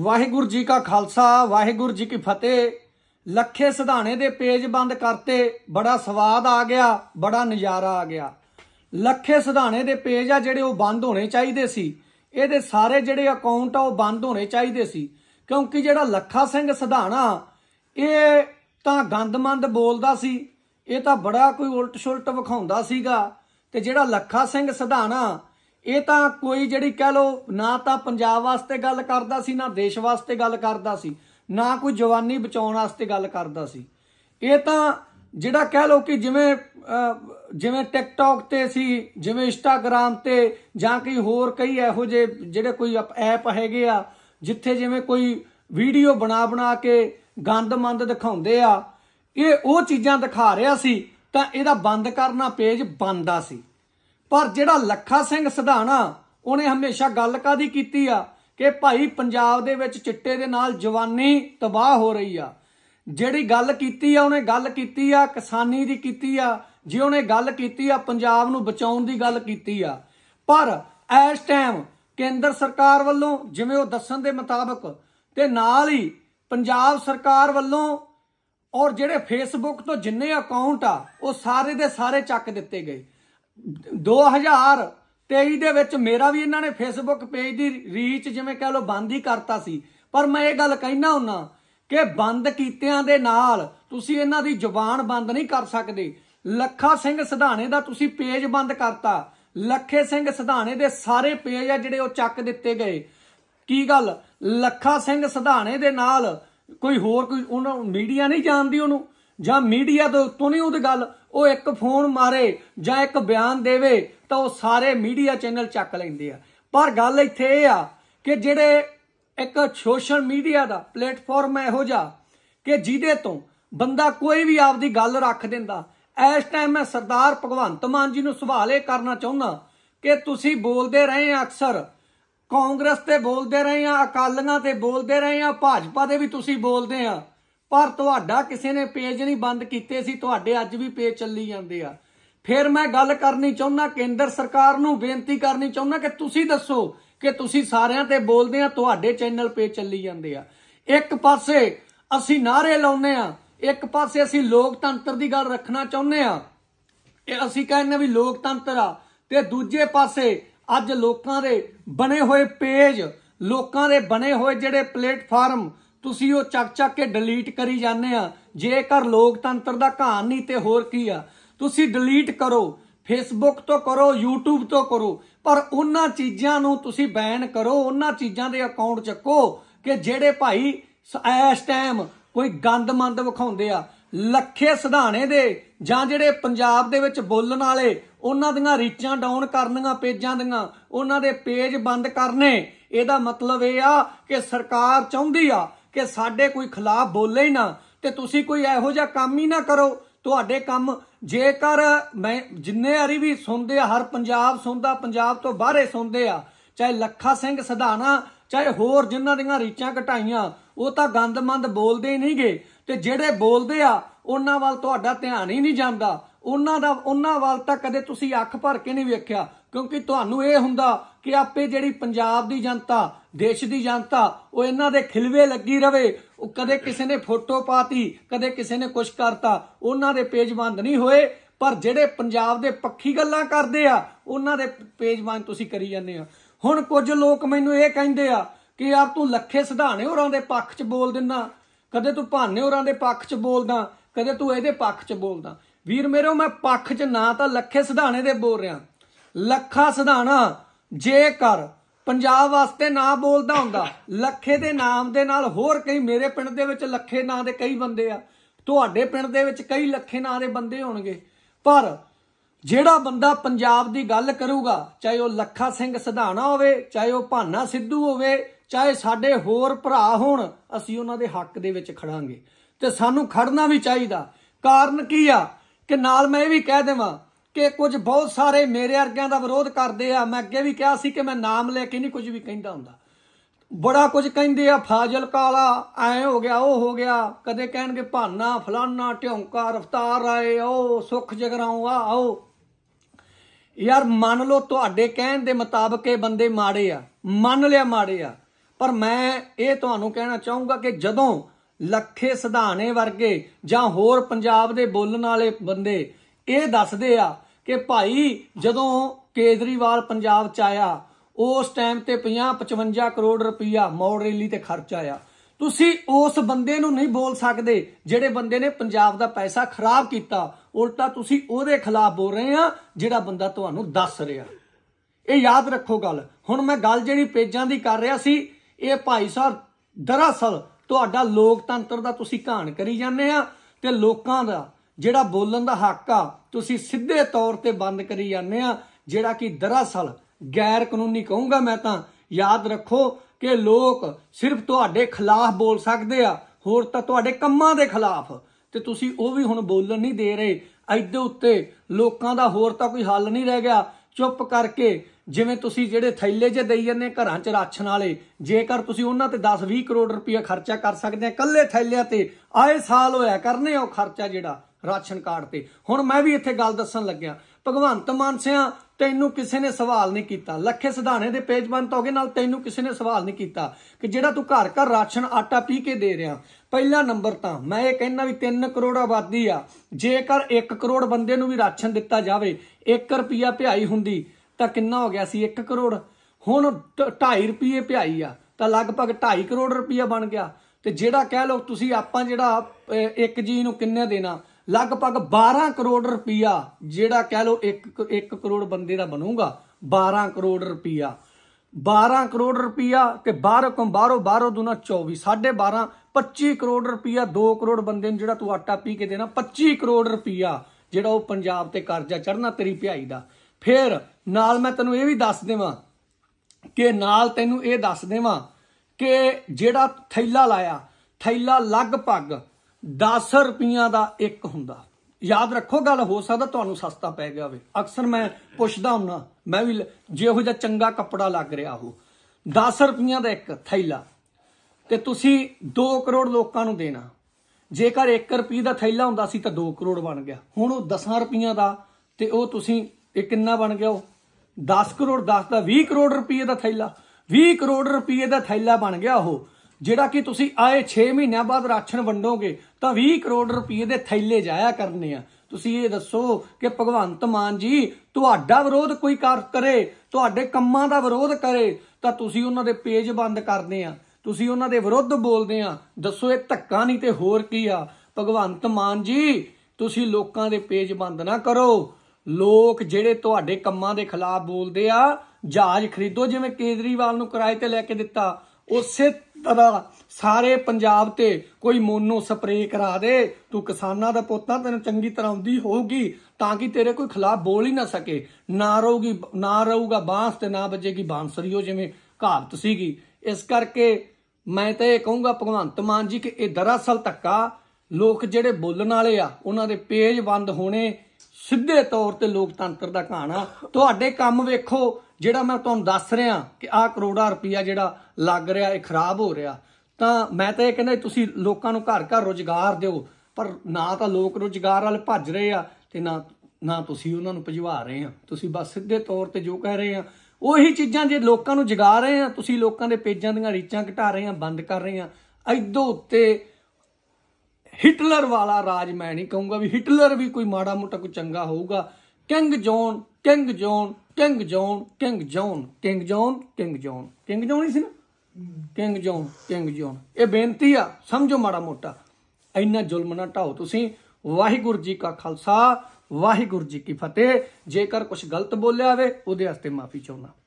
ਵਾਹਿਗੁਰੂ ਜੀ ਕਾ ਖਾਲਸਾ ਵਾਹਿਗੁਰੂ ਜੀ ਕੀ ਫਤਿਹ ਲੱਖੇ ਸਿਧਾਣੇ ਦੇ ਪੇਜ ਬੰਦ ਕਰਤੇ ਬੜਾ ਸਵਾਦ ਆ ਗਿਆ ਬੜਾ ਨਜ਼ਾਰਾ ਆ ਗਿਆ ਲੱਖੇ ਸਿਧਾਣੇ ਦੇ ਪੇਜ ਆ ਜਿਹੜੇ ਉਹ ਬੰਦ ਹੋਣੇ ਚਾਹੀਦੇ ਸੀ ਇਹਦੇ ਸਾਰੇ ਜਿਹੜੇ ਅਕਾਊਂਟ ਆ ਉਹ ਬੰਦ ਹੋਣੇ ਚਾਹੀਦੇ ਸੀ ਕਿਉਂਕਿ ਜਿਹੜਾ ਲੱਖਾ ਸਿੰਘ ਸਿਧਾਣਾ ਇਹ ਤਾਂ ਗੰਦਮੰਦ ਬੋਲਦਾ ਸੀ ਇਹ ਤਾਂ ਬੜਾ ਕੋਈ ਉਲਟ-ਸੁਲਟ ਵਿਖਾਉਂਦਾ ਸੀਗਾ ਤੇ ਜਿਹੜਾ ਲੱਖਾ ਸਿੰਘ ਸਿਧਾਣਾ ਇਹ ਤਾਂ ਕੋਈ ਜਿਹੜੀ ਕਹਿ ਲੋ ਨਾ ਤਾਂ ਪੰਜਾਬ ਵਾਸਤੇ ਗੱਲ ਕਰਦਾ ਸੀ ਨਾ ਦੇਸ਼ ਵਾਸਤੇ ਗੱਲ ਕਰਦਾ ਸੀ ਨਾ ਕੋਈ ਜਵਾਨੀ ਬਚਾਉਣ ਵਾਸਤੇ ਗੱਲ ਕਰਦਾ ਸੀ ਇਹ ਤਾਂ ਜਿਹੜਾ ਕਹਿ ਲੋ ਕਿ ਜਿਵੇਂ ਜਿਵੇਂ ਟਿਕਟੌਕ ਤੇ ਸੀ ਜਿਵੇਂ ਇੰਸਟਾਗ੍ਰam ਤੇ ਜਾਂ ਕਈ ਹੋਰ ਕਈ ਇਹੋ ਜੇ ਜਿਹੜੇ ਕੋਈ ਐਪ ਹੈਗੇ ਆ ਜਿੱਥੇ ਜਿਵੇਂ ਕੋਈ ਵੀਡੀਓ ਬਣਾ ਬਣਾ ਕੇ ਗੰਦ ਮੰਦ ਦਿਖਾਉਂਦੇ ਆ ਇਹ ਉਹ ਚੀਜ਼ਾਂ ਦਿਖਾ ਰਿਹਾ ਸੀ ਤਾਂ ਇਹਦਾ ਬੰਦ ਕਰਨਾ ਪੇਜ ਬੰਦਾ ਸੀ ਪਰ ਜਿਹੜਾ ਲੱਖਾ ਸਿੰਘ ਸਿਧਾਣਾ ਉਹਨੇ ਹਮੇਸ਼ਾ ਗੱਲ ਕਾਦੀ ਕੀਤੀ ਆ ਕਿ ਭਾਈ ਪੰਜਾਬ ਦੇ ਵਿੱਚ ਚਿੱਟੇ ਦੇ ਨਾਲ ਜਵਾਨੀ ਤਬਾਹ ਹੋ ਰਹੀ ਆ ਜਿਹੜੀ ਗੱਲ ਕੀਤੀ ਆ ਉਹਨੇ ਗੱਲ ਕੀਤੀ ਆ ਕਿਸਾਨੀ ਦੀ ਕੀਤੀ ਆ ਜਿਉਂ ਉਹਨੇ ਗੱਲ ਕੀਤੀ ਆ ਪੰਜਾਬ ਨੂੰ ਬਚਾਉਣ ਦੀ ਗੱਲ ਕੀਤੀ ਆ ਪਰ ਇਸ ਟਾਈਮ ਕੇਂਦਰ ਸਰਕਾਰ ਵੱਲੋਂ ਜਿਵੇਂ ਉਹ ਦੱਸਣ ਦੇ ਮੁਤਾਬਕ ਤੇ ਨਾਲ ਹੀ ਪੰਜਾਬ ਸਰਕਾਰ ਵੱਲੋਂ ਔਰ ਜਿਹੜੇ ਫੇਸਬੁੱਕ ਤੋਂ ਜਿੰਨੇ ਅਕਾਊਂਟ ਆ ਉਹ ਸਾਰੇ ਦੇ ਸਾਰੇ ਚੱਕ ਦਿੱਤੇ ਗਏ 2023 ਦੇ ਵਿੱਚ ਮੇਰਾ ਵੀ ਇਹਨਾਂ ਨੇ ਫੇਸਬੁੱਕ ਪੇਜ ਦੀ ਰੀਚ ਜਿਵੇਂ ਕਹ ਲੋ ਬੰਦ ਹੀ ਕਰਤਾ ਸੀ ਪਰ ਮੈਂ ਇਹ ਗੱਲ ਕਹਿਣਾ ਹੁੰਨਾ ਕਿ ਬੰਦ ਕੀਤਿਆਂ ਦੇ ਨਾਲ ਤੁਸੀਂ ਇਹਨਾਂ ਦੀ ਜ਼ੁਬਾਨ ਬੰਦ ਨਹੀਂ ਕਰ ਸਕਦੇ ਲੱਖਾ ਸਿੰਘ ਸਿਧਾਣੇ ਦਾ ਤੁਸੀਂ ਪੇਜ ਬੰਦ ਕਰਤਾ ਲੱਖੇ ਸਿੰਘ ਸਿਧਾਣੇ ਦੇ ਸਾਰੇ ਪੇਜ ਆ ਜਿਹੜੇ ਉਹ ਚੱਕ ਦਿੱਤੇ ਗਏ ਕੀ ਗੱਲ ਲੱਖਾ ਸਿੰਘ ਸਿਧਾਣੇ ਦੇ ਨਾਲ ਕੋਈ ਹੋਰ ਕੋਈ ਉਹਨਾਂ ਮੀਡੀਆ ਨਹੀਂ ਜਾਣਦੀ ਉਹਨੂੰ ਜਾਂ ਮੀਡੀਆ ਤੋਂ ਤੋਂ ਨਹੀਂ ਉਹਦੀ ਗੱਲ ਉਹ ਇੱਕ ਫੋਨ ਮਾਰੇ ਜਾਂ ਇੱਕ ਬਿਆਨ ਦੇਵੇ ਤਾਂ ਉਹ ਸਾਰੇ ਮੀਡੀਆ ਚੈਨਲ ਚੱਕ ਲੈਂਦੇ ਆ ਪਰ ਗੱਲ ਇੱਥੇ ਇਹ ਆ ਕਿ ਜਿਹੜੇ ਇੱਕ ਸੋਸ਼ਲ ਮੀਡੀਆ ਦਾ ਪਲੇਟਫਾਰਮ ਹੈ ਇਹੋ ਜਿਹਾ ਕਿ ਜਿਹਦੇ ਤੋਂ ਬੰਦਾ ਕੋਈ ਵੀ ਆਪਦੀ ਗੱਲ ਰੱਖ ਦਿੰਦਾ ਇਸ ਟਾਈਮ ਮੈਂ ਸਰਦਾਰ ਭਗਵੰਤ ਮਾਨ ਜੀ ਨੂੰ ਸਵਾਲ ਇਹ ਕਰਨਾ ਚਾਹੁੰਦਾ ਕਿ ਤੁਸੀਂ ਬੋਲਦੇ ਰਹੇ ਆ ਅਕਸਰ ਕਾਂਗਰਸ ਤੇ ਬੋਲਦੇ ਰਹੇ ਆ ਅਕਾਲੀਆਂ ਤੇ ਬੋਲਦੇ ਰਹੇ ਆ ਭਾਜਪਾ ਦੇ ਵੀ ਤੁਸੀਂ ਬੋਲਦੇ ਆ ਪਰ ਤੁਹਾਡਾ ਕਿਸੇ ਨੇ ਪੇਜ ਨਹੀਂ ਬੰਦ ਕੀਤੇ ਸੀ ਤੁਹਾਡੇ ਅੱਜ ਵੀ ਪੇਜ ਚੱਲੀ ਜਾਂਦੇ ਆ ਫਿਰ ਮੈਂ ਗੱਲ ਕਰਨੀ ਚਾਹੁੰਦਾ ਕੇਂਦਰ ਸਰਕਾਰ ਨੂੰ ਬੇਨਤੀ ਕਰਨੀ ਚਾਹੁੰਦਾ ਕਿ ਤੁਸੀਂ ਦੱਸੋ ਕਿ ਤੁਸੀਂ ਸਾਰਿਆਂ ਤੇ ਬੋਲਦੇ ਆ ਤੁਹਾਡੇ ਚੈਨਲ ਪੇਜ ਚੱਲੀ ਜਾਂਦੇ ਆ ਇੱਕ ਪਾਸੇ ਅਸੀਂ ਨਾਰੇ ਲਾਉਨੇ ਆ ਇੱਕ ਪਾਸੇ ਅਸੀਂ ਲੋਕਤੰਤਰ ਦੀ ਗੱਲ ਰੱਖਣਾ ਚਾਹੁੰਦੇ ਆ ਇਹ ਅਸੀਂ ਕਹਿੰਨੇ ਵੀ ਲੋਕਤੰਤਰ ਆ ਤੇ ਦੂਜੇ ਪਾਸੇ ਅੱਜ ਲੋਕਾਂ ਦੇ ਬਣੇ ਹੋਏ ਪੇਜ ਲੋਕਾਂ ਦੇ ਬਣੇ ਹੋਏ ਜਿਹੜੇ ਪਲੇਟਫਾਰਮ ਤੁਸੀਂ ਉਹ ਚੱਕ ਚੱਕ ਕੇ ਡਿਲੀਟ ਕਰੀ ਜਾਂਦੇ ਆ ਜੇਕਰ ਲੋਕਤੰਤਰ ਦਾ ਘਾਣ ਨਹੀਂ ਤੇ ਹੋਰ ਕੀ ਆ ਤੁਸੀਂ ਡਿਲੀਟ ਕਰੋ ਫੇਸਬੁੱਕ ਤੋਂ ਕਰੋ YouTube ਤੋਂ ਕਰੋ ਪਰ ਉਹਨਾਂ ਚੀਜ਼ਾਂ ਨੂੰ ਤੁਸੀਂ ਬੈਨ ਕਰੋ ਉਹਨਾਂ ਚੀਜ਼ਾਂ ਦੇ ਅਕਾਊਂਟ ਚੱਕੋ ਕਿ ਜਿਹੜੇ ਭਾਈ ਇਸ ਟਾਈਮ ਕੋਈ ਗੰਦਮੰਦ ਵਿਖਾਉਂਦੇ ਆ ਲੱਖੇ ਸਿਧਾਣੇ ਦੇ ਜਾਂ ਜਿਹੜੇ ਪੰਜਾਬ ਦੇ ਵਿੱਚ ਬੋਲਣ ਵਾਲੇ ਉਹਨਾਂ ਦੀਆਂ ਰੀਚਾਂ ਡਾਊਨ ਕਰਨੀਆਂ ਪੇਜਾਂ ਦੀਆਂ ਉਹਨਾਂ ਦੇ ਪੇਜ ਬੰਦ ਕਰਨੇ ਇਹਦਾ ਮਤਲਬ ਇਹ ਆ ਕਿ ਸਰਕਾਰ ਚਾਹੁੰਦੀ ਆ ਕਿ ਸਾਡੇ ਕੋਈ ਖਿਲਾਫ ਬੋਲੇ ਹੀ ਨਾ ਤੇ ਤੁਸੀਂ ਕੋਈ ਇਹੋ ਜਿਹਾ ਕੰਮ ਹੀ ਨਾ ਕਰੋ ਤੁਹਾਡੇ ਕੰਮ ਜੇਕਰ ਮੈਂ ਜਿੰਨੇ ਆਰੀ ਵੀ ਸੁਣਦੇ ਆ ਹਰ ਪੰਜਾਬ ਸੁਣਦਾ ਪੰਜਾਬ ਤੋਂ ਬਾਹਰੇ ਸੁਣਦੇ ਆ ਚਾਹੇ ਲੱਖਾ ਸਿੰਘ ਸਧਾਣਾ ਚਾਹੇ ਹੋਰ ਜਿਨ੍ਹਾਂ ਦੀਆਂ ਰੀਚਾਂ ਘਟਾਈਆਂ ਉਹ ਤਾਂ ਗੰਦਮੰਦ ਬੋਲਦੇ ਨਹੀਂਗੇ ਤੇ ਜਿਹੜੇ ਬੋਲਦੇ ਆ ਉਹਨਾਂ ਵੱਲ ਤੁਹਾਡਾ ਧਿਆਨ ਹੀ ਨਹੀਂ ਜਾਂਦਾ ਉਹਨਾਂ ਦਾ ਉਹਨਾਂ ਵੱਲ ਤਾਂ ਕਦੇ ਤੁਸੀਂ ਅੱਖ ਭਰ ਕੇ ਨਹੀਂ ਵੇਖਿਆ ਕਿਉਂਕਿ ਤੁਹਾਨੂੰ ਇਹ ਹੁੰਦਾ ਕਿ ਆਪੇ ਜਿਹੜੀ ਪੰਜਾਬ ਦੀ ਜਨਤਾ ਦੇਸ਼ ਦੀ ਜਨਤਾ ਉਹ ਇਹਨਾਂ ਦੇ ਖਿਲਵੇ ਲੱਗੀ ਰਵੇ ਉਹ ਕਦੇ ਕਿਸੇ ਨੇ ਫੋਟੋ ਪਾਤੀ ਕਦੇ ਕਿਸੇ ਨੇ ਕੁਝ ਕਰਤਾ ਉਹਨਾਂ ਦੇ ਪੇਜ ਬੰਦ ਨਹੀਂ ਹੋਏ ਪਰ ਜਿਹੜੇ ਪੰਜਾਬ ਦੇ ਪੱਖੀ ਗੱਲਾਂ ਕਰਦੇ ਆ ਉਹਨਾਂ ਦੇ ਪੇਜ ਬੰਦ ਤੁਸੀਂ ਕਰੀ ਜਾਂਦੇ ਆ ਹੁਣ ਕੁਝ ਲੋਕ ਮੈਨੂੰ ਇਹ ਕਹਿੰਦੇ ਆ ਕਿ ਯਾਰ ਤੂੰ ਲੱਖੇ ਸਿਧਾਣੇ ਹੋਰਾਂ ਦੇ ਪੱਖ 'ਚ ਬੋਲ ਦਿੰਨਾ ਕਦੇ ਤੂੰ ਭਾਨੇ ਹੋਰਾਂ ਦੇ ਪੱਖ 'ਚ ਬੋਲਦਾ ਕਦੇ ਤੂੰ ਇਹਦੇ ਪੱਖ 'ਚ ਬੋਲਦਾ ਵੀਰ ਮੇਰੋ ਮੈਂ ਪੱਖ 'ਚ ਨਾ ਤਾਂ ਲੱਖੇ ਸਿਧਾਣੇ ਦੇ ਬੋਲ ਰਿਹਾ ਲੱਖਾ ਸਿਧਾਣਾ ਜੇਕਰ ਪੰਜਾਬ ਵਾਸਤੇ ਨਾ ਬੋਲਦਾ ਹੁੰਦਾ ਲੱਖੇ ਦੇ ਨਾਮ ਦੇ ਨਾਲ ਹੋਰ ਕਈ ਮੇਰੇ ਪਿੰਡ ਦੇ ਵਿੱਚ ਲੱਖੇ ਨਾਂ ਦੇ ਕਈ ਬੰਦੇ ਆ ਤੁਹਾਡੇ ਪਿੰਡ ਦੇ ਵਿੱਚ ਕਈ ਲੱਖੇ ਨਾਂ ਦੇ ਬੰਦੇ ਹੋਣਗੇ ਪਰ ਜਿਹੜਾ ਬੰਦਾ ਪੰਜਾਬ ਦੀ ਗੱਲ ਕਰੂਗਾ ਚਾਹੇ ਉਹ ਲੱਖਾ ਸਿੰਘ ਸਿਧਾਣਾ ਹੋਵੇ ਚਾਹੇ ਉਹ ਭਾਨਾ ਸਿੱਧੂ ਹੋਵੇ ਚਾਹੇ ਸਾਡੇ ਹੋਰ ਭਰਾ ਹੋਣ ਅਸੀਂ ਉਹਨਾਂ ਦੇ ਹੱਕ ਦੇ ਵਿੱਚ ਖੜਾਂਗੇ ਤੇ ਸਾਨੂੰ ਖੜਨਾ ਵੀ ਚਾਹੀਦਾ ਕਾਰਨ ਕੀ ਆ ਕਿ ਨਾਲ ਮੈਂ ਇਹ ਵੀ ਕਹਿ ਦੇਵਾਂ ਕਿ ਕੁਝ ਬਹੁਤ ਸਾਰੇ ਮੇਰੇ ਵਰਗਿਆਂ ਦਾ ਵਿਰੋਧ ਕਰਦੇ ਆ ਮੈਂ ਅੱਗੇ ਵੀ ਕਿਹਾ ਸੀ ਕਿ ਮੈਂ ਨਾਮ ਲੈ ਕੇ ਨਹੀਂ ਕੁਝ ਵੀ ਕਹਿੰਦਾ ਹੁੰਦਾ ਬੜਾ ਕੁਝ ਕਹਿੰਦੇ ਆ ਫਾਜ਼ਲ ਕਾਲਾ ਐ ਹੋ ਗਿਆ ਉਹ ਹੋ ਗਿਆ ਕਦੇ ਕਹਿਣਗੇ ਭਾਨਾ ਫਲਾਨਾ ਢਿਉਂਕਾ ਰਫਤਾਰ ਆਏ ਉਹ ਸੁਖ ਜਗਰਾਉ ਆ ਆਓ ਯਾਰ ਮੰਨ ਲਓ ਤੁਹਾਡੇ ਕਹਿਣ ਦੇ ਮੁਤਾਬਕ ਇਹ ਬੰਦੇ ਮਾੜੇ ਆ ਮੰਨ ਲਿਆ ਮਾੜੇ ਆ ਪਰ ਮੈਂ ਇਹ ਤੁਹਾਨੂੰ ਕਹਿਣਾ ਚਾਹੂੰਗਾ ਕਿ ਜਦੋਂ ਲੱਖੇ ਸਿਧਾਣੇ ਵਰਗੇ ਜਾਂ ਹੋਰ ਪੰਜਾਬ ਦੇ ਬੋਲਣ ਵਾਲੇ ਬੰਦੇ ਇਹ ਦੱਸਦੇ ਆ ਕਿ ਭਾਈ ਜਦੋਂ ਕੇਜਰੀਵਾਲ ਪੰਜਾਬ ਚ ਆਇਆ ਉਸ ਟਾਈਮ ਤੇ 50 55 ਕਰੋੜ ਰੁਪਇਆ ਮੌੜ ਰੈਲੀ ਤੇ ਖਰਚ ਆਇਆ ਤੁਸੀਂ ਉਸ ਬੰਦੇ ਨੂੰ ਨਹੀਂ ਬੋਲ ਸਕਦੇ ਜਿਹੜੇ ਬੰਦੇ ਨੇ ਪੰਜਾਬ ਦਾ ਪੈਸਾ ਖਰਾਬ ਕੀਤਾ ਉਲਟਾ ਤੁਸੀਂ ਉਹਦੇ ਖਿਲਾਫ ਬੋਲ ਰਹੇ ਆ ਜਿਹੜਾ ਬੰਦਾ ਤੁਹਾਨੂੰ ਦੱਸ ਰਿਹਾ ਇਹ ਯਾਦ ਰੱਖੋ ਗੱਲ ਹੁਣ ਮੈਂ ਗੱਲ ਜਿਹੜੀ ਪੇਜਾਂ ਦੀ ਕਰ ਰਿਹਾ ਸੀ ਇਹ ਭਾਈ ਸਾਹਿਬ ਦਰਅਸਲ ਤੁਹਾਡਾ ਲੋਕਤੰਤਰ ਦਾ ਤੁਸੀਂ ਕਹਾਣ ਕਰੀ ਜਾਂਦੇ ਆ ਤੇ ਲੋਕਾਂ ਦਾ ਜਿਹੜਾ ਬੋਲਣ ਦਾ ਹੱਕ ਆ ਤੁਸੀਂ ਸਿੱਧੇ ਤੌਰ ਤੇ ਬੰਦ ਕਰੀ ਜਾਂਦੇ ਆ ਜਿਹੜਾ ਕਿ ਦਰਅਸਲ ਗੈਰ ਕਾਨੂੰਨੀ ਕਹੂੰਗਾ ਮੈਂ ਤਾਂ ਯਾਦ ਰੱਖੋ ਕਿ ਲੋਕ ਸਿਰਫ ਤੁਹਾਡੇ ਖਿਲਾਫ ਬੋਲ ਸਕਦੇ ਆ ਹੋਰ ਤਾਂ ਤੁਹਾਡੇ ਕੰਮਾਂ ਦੇ ਖਿਲਾਫ ਤੇ ਤੁਸੀਂ ਉਹ ਵੀ ਹੁਣ ਬੋਲਣ ਨਹੀਂ ਦੇ ਰਹੇ ਐਦੇ ਉੱਤੇ ਲੋਕਾਂ ਦਾ ਹੋਰ ਤਾਂ ਕੋਈ ਹੱਲ ਨਹੀਂ ਰਹਿ ਗਿਆ ਚੁੱਪ ਕਰਕੇ ਜਿਵੇਂ ਤੁਸੀਂ ਜਿਹੜੇ ਥੈਲੇ ਜੇ ਦੇਈ ਜਾਂਦੇ ਘਰਾਂ 'ਚ ਰਾਸ਼ਨ ਵਾਲੇ ਜੇਕਰ ਤੁਸੀਂ ਉਹਨਾਂ ਤੇ 10-20 ਕਰੋੜ ਰੁਪਇਆ ਖਰਚਾ ਕਰ ਸਕਦੇ ਆ ਕੱਲੇ ਥੈਲਿਆਂ ਤੇ ਆਏ ਸਾਲ ਹੋਇਆ ਕਰਨੇ ਉਹ ਖਰਚਾ ਜਿਹੜਾ ਰਾਸ਼ਨ ਕਾਰਡ ਤੇ ਹੁਣ ਮੈਂ ਵੀ ਇੱਥੇ ਗੱਲ ਦੱਸਣ ਲੱਗਿਆ ਭਗਵੰਤ ਮਾਨ ਸਿਆ ਤੈਨੂੰ ਕਿਸੇ ਨੇ ਸਵਾਲ ਨਹੀਂ ਕੀਤਾ ਲੱਖੇ ਸਿਧਾਣੇ ਦੇ ਪੇਜ ਬੰਦ ਹੋਗੇ ਨਾਲ ਤੈਨੂੰ ਕਿਸੇ ਨੇ ਸਵਾਲ ਨਹੀਂ ਕੀਤਾ ਕਿ ਜਿਹੜਾ ਤੂੰ ਘਰ ਘਰ ਰਾਸ਼ਨ ਆਟਾ ਪੀ ਕੇ ਦੇ ਰਿਹਾ ਪਹਿਲਾ ਨੰਬਰ ਤਾਂ ਮੈਂ ਇਹ ਕਹਿੰਦਾ ਵੀ 3 ਕਰੋੜ ਆਬਾਦੀ ਆ ਜੇਕਰ 1 ਕਰੋੜ ਬੰਦੇ ਨੂੰ ਵੀ ਰਾਸ਼ਨ ਦਿੱਤਾ ਜਾਵੇ 1 ਰੁਪਿਆ ਭਾਈ ਹੁੰਦੀ ਤਾਂ ਕਿੰਨਾ ਹੋ ਗਿਆ ਸੀ 1 ਕਰੋੜ ਹੁਣ 2.5 ਰੁਪਏ ਭਾਈ ਆ ਤਾਂ ਲਗਭਗ 2.5 ਕਰੋੜ ਰੁਪਿਆ ਬਣ ਗਿਆ ਤੇ ਜਿਹੜਾ ਕਹਿ ਲੋ ਤੁਸੀਂ ਆਪਾਂ ਜਿਹੜਾ ਇੱਕ ਜੀ ਨੂੰ ਕਿੰਨੇ ਦੇਣਾ ਲਗਭਗ 12 ਕਰੋੜ ਰੁਪਇਆ ਜਿਹੜਾ ਕਹਿ ਲੋ 1 1 ਕਰੋੜ ਬੰਦੇ ਦਾ ਬਣੂਗਾ 12 ਕਰੋੜ ਰੁਪਇਆ 12 ਕਰੋੜ ਰੁਪਇਆ ਤੇ 12 ਕੋ 12 ਬਾਹਰੋਂ ਦੁਨਾ 24 12.5 25 ਕਰੋੜ ਰੁਪਇਆ 2 ਕਰੋੜ ਬੰਦੇ ਨੂੰ ਜਿਹੜਾ ਤੂੰ ਆਟਾ ਪੀ ਕੇ ਦੇਣਾ 25 ਕਰੋੜ ਰੁਪਇਆ ਜਿਹੜਾ ਉਹ ਪੰਜਾਬ ਤੇ ਕਰਜ਼ਾ ਚੜਨਾ ਤੇਰੀ ਭਾਈ ਦਾ ਫਿਰ ਨਾਲ ਮੈਂ ਤੈਨੂੰ ਇਹ ਵੀ ਦੱਸ ਦੇਵਾਂ ਕਿ ਨਾਲ ਤੈਨੂੰ ਇਹ ਦੱਸ ਦੇਵਾਂ ਕਿ ਜਿਹੜਾ ਥੈਲਾ ਲਾਇਆ ਥੈਲਾ ਲਗਭਗ 10 ਰੁਪਈਆ ਦਾ ਇੱਕ ਹੁੰਦਾ ਯਾਦ ਰੱਖੋ ਗੱਲ ਹੋ ਸਕਦਾ ਤੁਹਾਨੂੰ ਸਸਤਾ ਪੈ ਗਿਆ ਹੋਵੇ ਅਕਸਰ ਮੈਂ ਪੁੱਛਦਾ ਹੁੰਨਾ ਮੈਂ ਵੀ ਜੇ ਉਹ ਜਿਹਾ ਚੰਗਾ ਕੱਪੜਾ ਲੱਗ ਰਿਹਾ ਹੋ 10 ਰੁਪਈਆ ਦਾ ਇੱਕ ਥੈਲਾ ਤੇ ਤੁਸੀਂ 2 ਕਰੋੜ ਲੋਕਾਂ ਨੂੰ ਦੇਣਾ ਜੇਕਰ 1 ਰੁਪਈ ਦਾ ਥੈਲਾ ਹੁੰਦਾ ਸੀ ਤਾਂ 2 ਕਰੋੜ ਬਣ ਗਿਆ ਹੁਣ ਉਹ 10 ਰੁਪਈਆ ਦਾ ਤੇ ਉਹ ਤੁਸੀਂ ਇਹ ਕਿੰਨਾ ਬਣ ਗਿਆ ਉਹ 10 ਕਰੋੜ 10 ਦਾ 20 ਕਰੋੜ ਰੁਪਈਏ ਦਾ ਥੈਲਾ 20 ਕਰੋੜ ਰੁਪਈਏ ਦਾ ਥੈਲਾ ਬਣ ਗਿਆ ਉਹ ਜਿਹੜਾ ਕਿ ਤੁਸੀਂ ਆਏ 6 ਮਹੀਨਿਆਂ ਬਾਅਦ ਰਾਸ਼ਨ ਵੰਡੋਗੇ ਤਾਂ 20 ਕਰੋੜ ਰੁਪਏ ਦੇ ਥੈਲੇ ਜਾਇਆ ਕਰਨੇ ਆ ਤੁਸੀਂ ਇਹ ਦੱਸੋ ਕਿ ਭਗਵੰਤ ਮਾਨ ਜੀ ਤੁਹਾਡਾ ਵਿਰੋਧ ਕੋਈ ਕਰ ਕਰੇ ਤੁਹਾਡੇ ਕੰਮਾਂ ਦਾ ਵਿਰੋਧ ਕਰੇ ਤਾਂ ਤੁਸੀਂ ਉਹਨਾਂ ਦੇ ਪੇਜ ਬੰਦ ਕਰਦੇ ਆ ਤੁਸੀਂ ਉਹਨਾਂ ਦੇ ਵਿਰੁੱਧ ਬੋਲਦੇ ਆ ਦੱਸੋ ਇਹ ਧੱਕਾ ਨਹੀਂ ਤੇ ਹੋਰ ਕੀ ਆ ਭਗਵੰਤ ਮਾਨ ਜੀ ਤੁਸੀਂ ਲੋਕਾਂ ਦੇ ਪੇਜ ਬੰਦ ਨਾ ਕਰੋ ਲੋਕ ਜਿਹੜੇ ਤੁਹਾਡੇ ਕੰਮਾਂ ਦੇ ਖਿਲਾਫ ਬੋਲਦੇ ਆ ਜਹਾਜ਼ ਖਰੀਦੋ ਜਿਵੇਂ ਕੇਜਰੀਵਾਲ ਨੂੰ ਕਿਰਾਏ ਤੇ ਲੈ ਕੇ ਦਿੱਤਾ ਉਸੇ ਤਰ੍ਹਾਂ ਸਾਰੇ ਪੰਜਾਬ ਤੇ ਕੋਈ ਮੋਨੋ ਸਪਰੇ ਕਰਾ ਦੇ ਤੂੰ ਕਿਸਾਨਾਂ ਦਾ ਪੁੱਤ ਆ ਤੈਨੂੰ ਚੰਗੀ ਤਰ੍ਹਾਂ ਆਉਂਦੀ ਹੋਊਗੀ ਤਾਂ ਕਿ ਤੇਰੇ ਕੋਈ ਖਿਲਾਫ ਬੋਲ ਹੀ ਨਾ ਸਕੇ ਨਾ ਰਹੂਗੀ ਨਾ ਰਹੂਗਾ ਬਾਂਸ ਤੇ ਨਾ ਵੱਜੇਗੀ ਬਾਂਸਰੀਓ ਜਿਵੇਂ ਘਾਤ ਸੀਗੀ ਇਸ ਕਰਕੇ ਮੈਂ ਤਾਂ ਇਹ ਕਹੂੰਗਾ ਭਗਵੰਤ ਮਾਨ ਜੀ ਕਿ ਇਹ ਦਰਅਸਲ ਧੱਕਾ ਲੋਕ ਜਿਹੜੇ ਬੋਲਣ ਵਾਲੇ ਆ ਉਹਨਾਂ ਦੇ ਪੇਜ ਬੰਦ ਹੋਣੇ ਸਿੱਧੇ ਤੌਰ ਤੇ ਲੋਕਤੰਤਰ ਦਾ ਕਹਾਣਾ ਤੁਹਾਡੇ ਕੰਮ ਵੇਖੋ ਜਿਹੜਾ ਮੈਂ ਤੁਹਾਨੂੰ ਦੱਸ ਰਿਹਾ ਕਿ ਆ ਕਰੋੜਾ ਰੁਪਈਆ ਜਿਹੜਾ ਲੱਗ ਰਿਹਾ ਇਹ ਖਰਾਬ ਹੋ ਰਿਹਾ ਤਾਂ ਮੈਂ ਤਾਂ ਇਹ ਕਹਿੰਦਾ ਤੁਸੀਂ ਲੋਕਾਂ ਨੂੰ ਘਰ ਘਰ ਰੋਜ਼ਗਾਰ ਦਿਓ ਪਰ ਨਾ ਤਾਂ ਲੋਕ ਰੋਜ਼ਗਾਰ ਵਾਲੇ ਭੱਜ ਰਹੇ ਆ ਤੇ ਨਾ ਨਾ ਤੁਸੀਂ ਉਹਨਾਂ ਨੂੰ ਭਜਵਾ ਰਹੇ ਆ ਤੁਸੀਂ ਬਸ ਸਿੱਧੇ ਤੌਰ ਤੇ ਜੋ ਕਹਿ ਰਹੇ ਆ ਉਹੀ ਚੀਜ਼ਾਂ ਜੇ ਲੋਕਾਂ ਨੂੰ ਜਗਾ ਰਹੇ ਆ ਤੁਸੀਂ ਲੋਕਾਂ ਦੇ ਪੇਜਾਂ ਦੀਆਂ ਰੀਚਾਂ ਘਟਾ ਰਹੇ ਆ ਬੰਦ ਕਰ ਰਹੇ ਆ ਐਦੋਂ ਉੱਤੇ ਹਿਟਲਰ ਵਾਲਾ ਰਾਜ ਮੈਂ ਨਹੀਂ ਕਹੂੰਗਾ ਵੀ ਹਿਟਲਰ ਵੀ ਕੋਈ ਮਾੜਾ ਮੋਟਾ ਕੋਈ ਚੰਗਾ ਹੋਊਗਾ King John King John King John King John King John King John King John ਹੀ ਸੀ ਨਾ ਕਿੰਗ ਜੌਨ ਕਿੰਗ ਜੌਨ ਇਹ ਬੇਨਤੀ ਆ ਸਮਝੋ ਮਾੜਾ ਮੋਟਾ ਇੰਨਾ ਜ਼ੁਲਮ ਨਾ ਢਾਓ ਤੁਸੀਂ ਵਾਹਿਗੁਰੂ ਜੀ ਕਾ ਖਾਲਸਾ ਵਾਹਿਗੁਰੂ ਜੀ ਕੀ ਫਤਿਹ ਜੇਕਰ ਕੁਝ ਗਲਤ ਬੋਲਿਆ ਹੋਵੇ ਉਹਦੇ ਵਾਸਤੇ ਮਾਫੀ ਚਾਹੁੰਦਾ